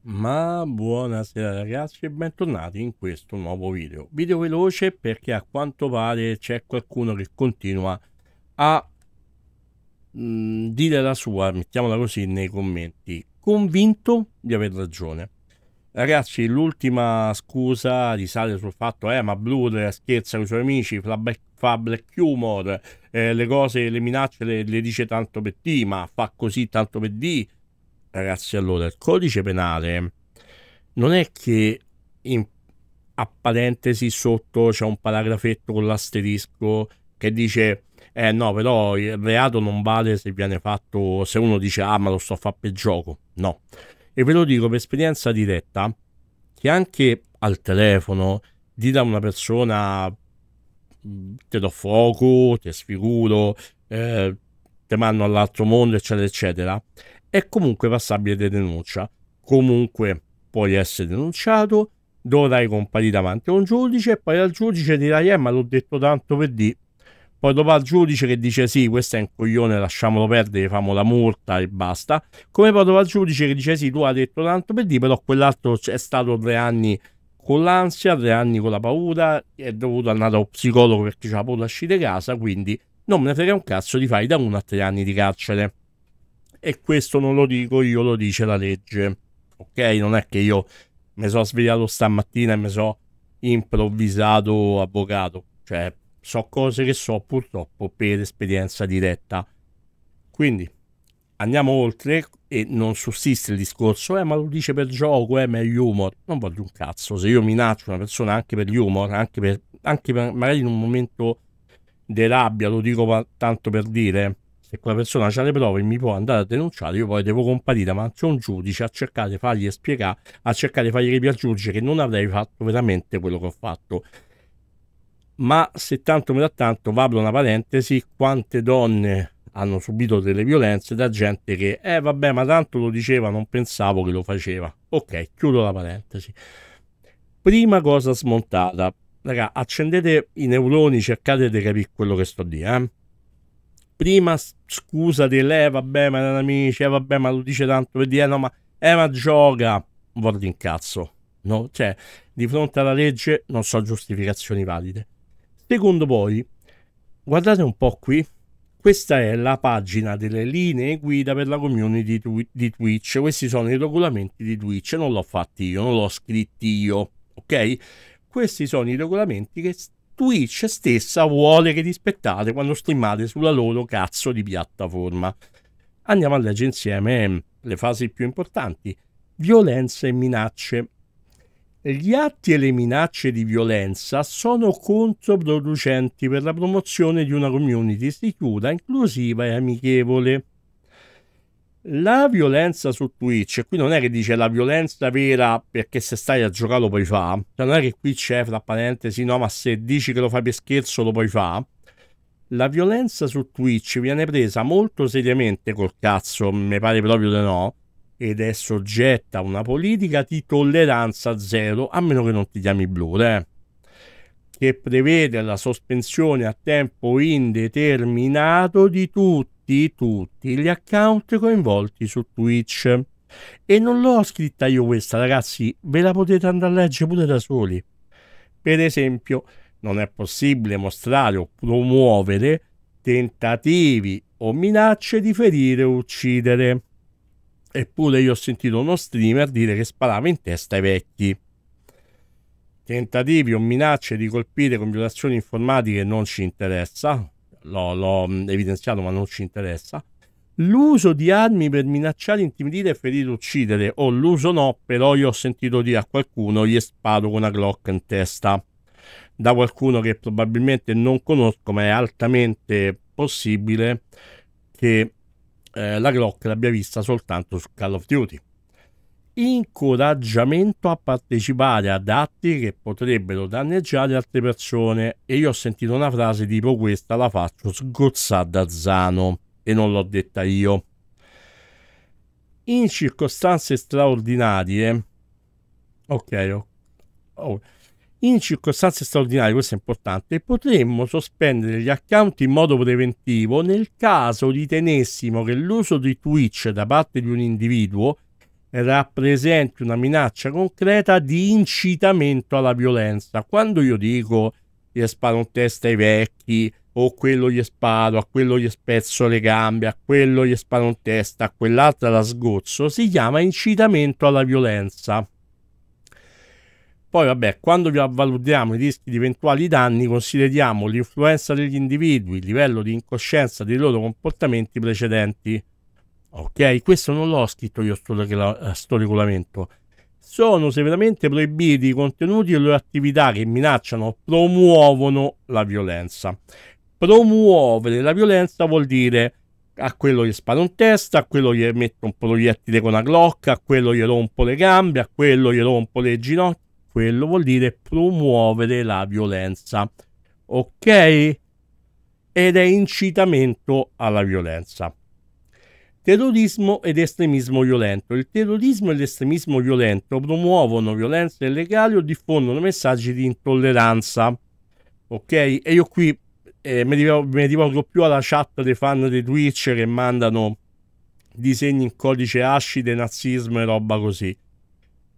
Ma buonasera ragazzi e bentornati in questo nuovo video. Video veloce perché a quanto pare c'è qualcuno che continua a mh, mm, dire la sua, mettiamola così, nei commenti. Convinto di aver ragione. Ragazzi, l'ultima scusa risale sul fatto, eh, ma Blue scherza con i suoi amici, fa black, fa black humor, eh, le cose, le minacce le, le dice tanto per D, ma fa così tanto per D ragazzi, allora il codice penale non è che in, a parentesi sotto c'è un paragrafetto con l'asterisco che dice eh no però il reato non vale se viene fatto se uno dice ah ma lo sto a fare per gioco no e ve lo dico per esperienza diretta che anche al telefono dire a una persona mhmm, te do fuoco, te sfiguro, eh, che vanno all'altro mondo, eccetera, eccetera, è comunque passabile di denuncia. Comunque puoi essere denunciato, dovrai comparire davanti a un giudice poi al giudice dirai, eh, ma l'ho detto tanto per di. Poi dopo al giudice che dice sì, questo è un coglione, lasciamolo perdere, famo la multa e basta. Come poi dopo al giudice che dice sì, tu hai detto tanto per di, però quell'altro è stato tre anni con l'ansia, tre anni con la paura, è dovuto andare a un psicologo perché c'è la paura uscire casa, quindi non me ne frega un cazzo di fare da 1 a 3 anni di carcere. E questo non lo dico io, lo dice la legge. Ok, non è che io mi sono svegliato stamattina e mi sono improvvisato avvocato, cioè so cose che so purtroppo per esperienza diretta. Quindi andiamo oltre e non sussiste il discorso, eh ma lo dice per gioco, eh ma è humor. Non voglio un cazzo, se io minaccio una persona anche per gli humor, anche per, anche per magari in un momento di rabbia, lo dico tanto per dire, se quella persona ha le prove e mi può andare a denunciare, io poi devo comparire davanti c'è un giudice a cercare di fargli spiegare, a cercare di fargli capire al giudice che non avrei fatto veramente quello che ho fatto. Ma se tanto mi da tanto, va apro una parentesi, quante donne hanno subito delle violenze da gente che, eh vabbè, ma tanto lo diceva, non pensavo che lo faceva. Ok, chiudo la parentesi. Prima cosa smontata, Raga, accendete i neuroni, cercate di capire quello che sto dicendo. Eh? Prima scusa di lei, eh, vabbè, ma erano amici, eh, vabbè, ma lo dice tanto per dire, eh, no, ma, eh, ma gioca. Vorrei in cazzo. No? Cioè, di fronte alla legge non so giustificazioni valide. Secondo voi, guardate un po' qui, questa è la pagina delle linee guida per la community di Twitch. Questi sono i regolamenti di Twitch, non l'ho fatti io, non l'ho scritti io, ok? Questi sono i regolamenti che Twitch stessa vuole che rispettate quando streamate sulla loro cazzo di piattaforma. Andiamo a leggere insieme ehm, le fasi più importanti. Violenza e minacce. Gli atti e le minacce di violenza sono controproducenti per la promozione di una community sicura, inclusiva e amichevole la violenza su Twitch, qui non è che dice la violenza vera perché se stai a giocare lo puoi fare, cioè non è che qui c'è fra parentesi no ma se dici che lo fai per scherzo lo puoi fare, la violenza su Twitch viene presa molto seriamente col cazzo, mi pare proprio di no, ed è soggetta a una politica di tolleranza zero, a meno che non ti chiami Blur, eh che prevede la sospensione a tempo indeterminato di tutti, tutti gli account coinvolti su Twitch. E non l'ho scritta io questa, ragazzi, ve la potete andare a leggere pure da soli. Per esempio, non è possibile mostrare o promuovere tentativi o minacce di ferire o uccidere. Eppure io ho sentito uno streamer dire che sparava in testa ai vecchi tentativi o minacce di colpire con violazioni informatiche non ci interessa, l'ho, l'ho mm, evidenziato ma non ci interessa, l'uso di armi per minacciare, intimidire, ferire, uccidere o l'uso no, però io ho sentito dire a qualcuno gli sparo con una Glock in testa da qualcuno che probabilmente non conosco ma è altamente possibile che eh, la Glock l'abbia vista soltanto su Call of Duty incoraggiamento a partecipare ad atti che potrebbero danneggiare altre persone e io ho sentito una frase tipo questa la faccio sgozzare da Zano e non l'ho detta io. In circostanze straordinarie, ok, oh, in circostanze straordinarie, questo è importante, potremmo sospendere gli account in modo preventivo nel caso ritenessimo che l'uso di Twitch da parte di un individuo rappresenti una minaccia concreta di incitamento alla violenza. Quando io dico gli sparo un testa ai vecchi, o quello gli sparo, a quello gli spezzo le gambe, a quello gli sparo un testa, a quell'altra la sgozzo, si chiama incitamento alla violenza. Poi vabbè, quando valutiamo i rischi di eventuali danni, consideriamo l'influenza degli individui, il livello di incoscienza dei loro comportamenti precedenti. Ok, questo non l'ho scritto io sto, eh, sto regolamento. Sono severamente proibiti i contenuti e le attività che minacciano o promuovono la violenza. Promuovere la violenza vuol dire a quello gli sparo un testa, a quello gli metto un proiettile con una glocca, a quello gli rompo le gambe, a quello gli rompo le ginocchia. Quello vuol dire promuovere la violenza. Ok? Ed è incitamento alla violenza. Terrorismo ed estremismo violento. Il terrorismo e l'estremismo violento promuovono violenze illegali o diffondono messaggi di intolleranza. Ok? E io qui eh, mi, rivolgo, rivolgo, più alla chat dei fan di Twitch che mandano disegni in codice ascide, nazismo e roba così.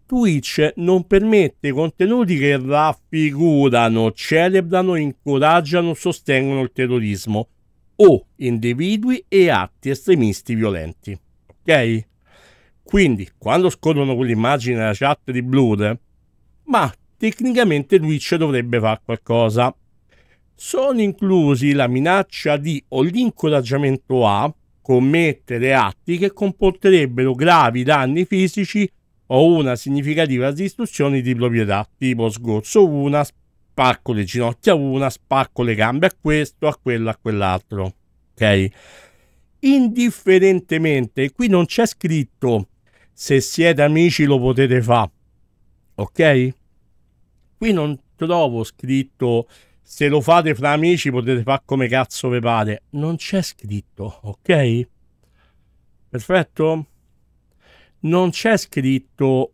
Twitch non permette contenuti che raffigurano, celebrano, incoraggiano, sostengono il terrorismo o individui e atti estremisti violenti. Ok? Quindi, quando scorrono quell'immagine nella chat di Blood, ma tecnicamente Twitch dovrebbe fare qualcosa. Sono inclusi la minaccia di o l'incoraggiamento a commettere atti che comporterebbero gravi danni fisici o una significativa distruzione di proprietà, tipo sgozzo, una spacco le ginocchia a una, spacco le gambe a questo, a quello, a quell'altro. Ok? Indifferentemente, qui non c'è scritto se siete amici lo potete fare. Ok? Qui non trovo scritto se lo fate fra amici potete fare come cazzo vi pare. Non c'è scritto, ok? Perfetto? Non c'è scritto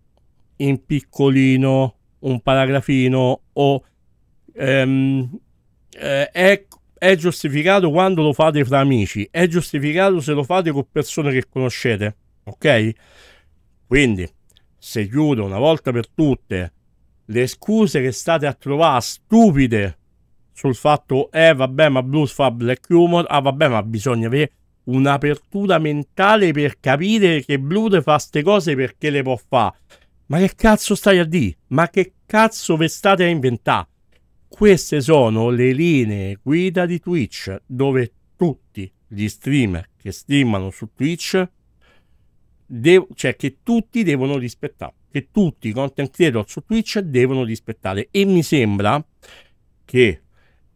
in piccolino un paragrafino o ehm, eh, è, è giustificato quando lo fate fra amici, è giustificato se lo fate con persone che conoscete, ok? Quindi, se chiudo una volta per tutte le scuse che state a trovare stupide sul fatto eh vabbè ma blues fa black humor ah vabbè ma bisogna avere un'apertura mentale per capire che blues fa queste cose perché le può fare ma che cazzo stai a dire ma che cazzo vi state a inventare queste sono le linee guida di Twitch dove tutti gli streamer che streamano su Twitch, cioè che tutti devono rispettare, che tutti i content creator su Twitch devono rispettare. E mi sembra che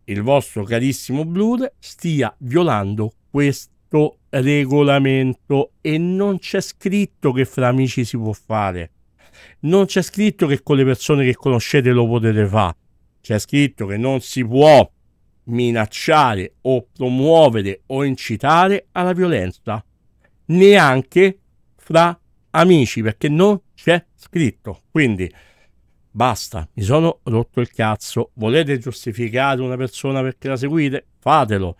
il vostro carissimo Blur stia violando questo regolamento e non c'è scritto che fra amici si può fare non c'è scritto che con le persone che conoscete lo potete fare c'è scritto che non si può minacciare o promuovere o incitare alla violenza, neanche fra amici, perché non c'è scritto. Quindi basta, mi sono rotto il cazzo. Volete giustificare una persona perché la seguite? Fatelo,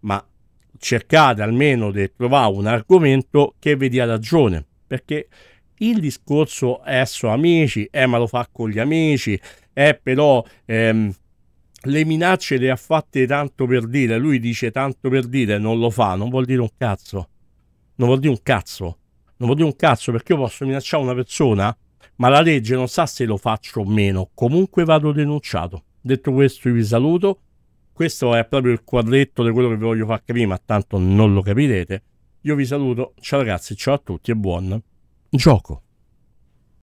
ma cercate almeno di trovare un argomento che vi dia ragione, perché il discorso è su amici, eh, ma lo fa con gli amici, è però ehm, le minacce le ha fatte tanto per dire, lui dice tanto per dire, non lo fa, non vuol dire un cazzo. Non vuol dire un cazzo. Non vuol dire un cazzo perché io posso minacciare una persona, ma la legge non sa se lo faccio o meno. Comunque vado denunciato. Detto questo vi saluto. Questo è proprio il quadretto di quello che vi voglio far capire, ma tanto non lo capirete. Io vi saluto, ciao ragazzi, ciao a tutti e buon gioco.